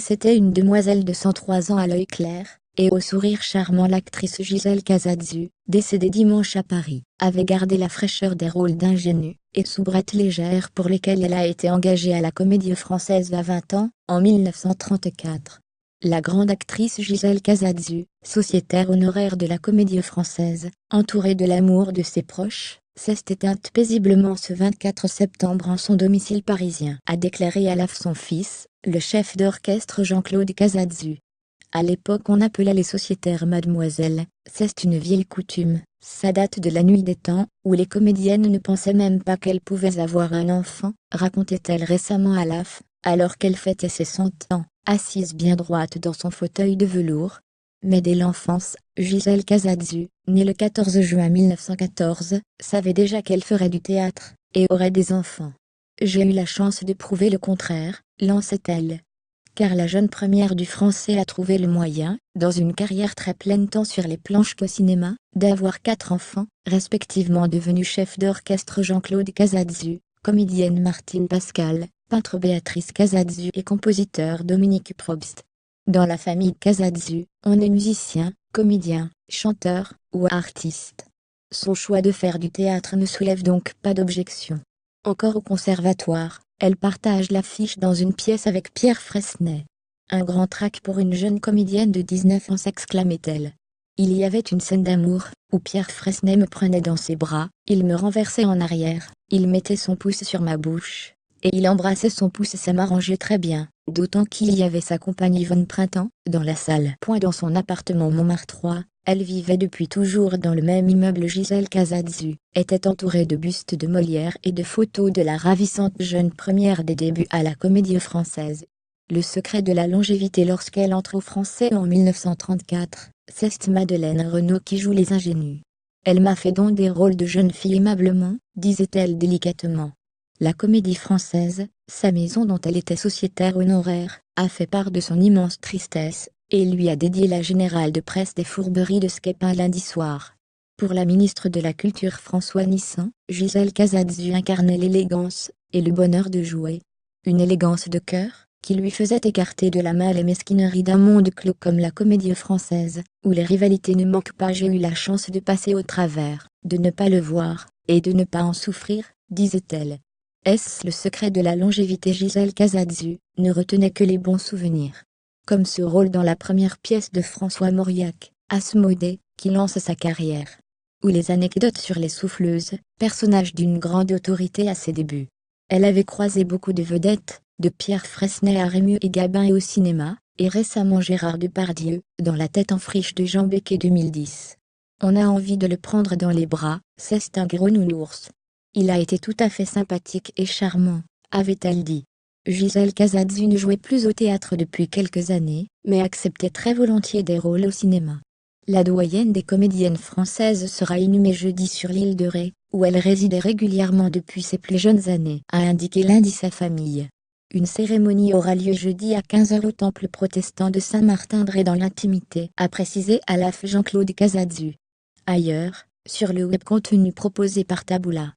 c'était une demoiselle de 103 ans à l'œil clair, et au sourire charmant l'actrice Gisèle casazu décédée dimanche à Paris, avait gardé la fraîcheur des rôles d'ingénue et soubrette légère pour lesquels elle a été engagée à la Comédie Française à 20 ans, en 1934. La grande actrice Gisèle Casazu, sociétaire honoraire de la comédie française, entourée de l'amour de ses proches, s'est éteinte paisiblement ce 24 septembre en son domicile parisien, a déclaré à l'AF son fils, le chef d'orchestre Jean-Claude Casazu. À l'époque on appelait les sociétaires mademoiselle, c'est une vieille coutume, ça date de la nuit des temps, où les comédiennes ne pensaient même pas qu'elles pouvaient avoir un enfant, racontait-elle récemment à l'AF, alors qu'elle fêtait ses cent ans assise bien droite dans son fauteuil de velours. Mais dès l'enfance, Gisèle Kazadzu, née le 14 juin 1914, savait déjà qu'elle ferait du théâtre, et aurait des enfants. J'ai eu la chance de prouver le contraire, lançait-elle. Car la jeune première du français a trouvé le moyen, dans une carrière très pleine tant sur les planches qu'au cinéma, d'avoir quatre enfants, respectivement devenus chef d'orchestre Jean-Claude Kazadzu, comédienne Martine Pascal, peintre Béatrice Casazu et compositeur Dominique Probst. Dans la famille Casazu, on est musicien, comédien, chanteur ou artiste. Son choix de faire du théâtre ne soulève donc pas d'objection. Encore au conservatoire, elle partage l'affiche dans une pièce avec Pierre Fresnay. Un grand trac pour une jeune comédienne de 19 ans s'exclamait-elle. Il y avait une scène d'amour, où Pierre Fresnay me prenait dans ses bras, il me renversait en arrière, il mettait son pouce sur ma bouche, et il embrassait son pouce et ça m'arrangeait très bien, d'autant qu'il y avait sa compagne Yvonne Printemps, dans la salle. Point dans son appartement Montmartre 3, elle vivait depuis toujours dans le même immeuble Gisèle Casadzu, était entourée de bustes de Molière et de photos de la ravissante jeune première des débuts à la comédie française. Le secret de la longévité lorsqu'elle entre au français en 1934, c'est Madeleine Renaud qui joue les ingénues. Elle m'a fait donc des rôles de jeune fille aimablement, disait-elle délicatement. La Comédie Française, sa maison dont elle était sociétaire honoraire, a fait part de son immense tristesse, et lui a dédié la générale de presse des fourberies de Skepin lundi soir. Pour la ministre de la Culture François Nissan, Gisèle Casazu incarnait l'élégance, et le bonheur de jouer. Une élégance de cœur, qui lui faisait écarter de la malle et mesquinerie d'un monde clos comme la comédie française, où les rivalités ne manquent pas. J'ai eu la chance de passer au travers, de ne pas le voir, et de ne pas en souffrir, disait-elle. Est-ce le secret de la longévité Gisèle Casazu ne retenait que les bons souvenirs. Comme ce rôle dans la première pièce de François Mauriac, Asmodée, qui lance sa carrière. Ou les anecdotes sur les souffleuses, personnages d'une grande autorité à ses débuts. Elle avait croisé beaucoup de vedettes, de Pierre Fresnay à Rémy et Gabin et au cinéma, et récemment Gérard Depardieu, dans La tête en friche de Jean Becquet 2010. On a envie de le prendre dans les bras, c'est un gros nounours. Il a été tout à fait sympathique et charmant, avait-elle dit. Gisèle Kazadzu ne jouait plus au théâtre depuis quelques années, mais acceptait très volontiers des rôles au cinéma. La doyenne des comédiennes françaises sera inhumée jeudi sur l'île de Ré, où elle résidait régulièrement depuis ses plus jeunes années, a indiqué lundi sa famille. Une cérémonie aura lieu jeudi à 15h au temple protestant de saint martin dré dans l'intimité, a précisé à Jean-Claude Casadzu. Ailleurs, sur le web contenu proposé par Taboula.